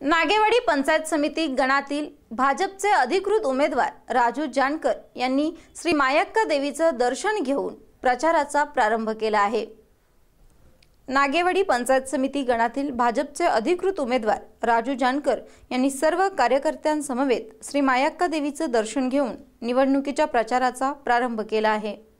नागेवाडी पंचायत समिती गणातील भाजपचे अधिकृत उमेदवार राजू जानकर यांनी श्री मायक्का देवीचं दर्शन घेऊन प्रचाराचा प्रारंभ केला आहे नागेवाडी पंचायत समिती गणातील भाजपचे अधिकृत उमेदवार राजू जानकर यांनी सर्व कार्यकर्त्यांसमवेत श्री मायक्का देवीचं दर्शन घेऊन निवडणुकीच्या प्रचाराचा प्रारंभ केला आहे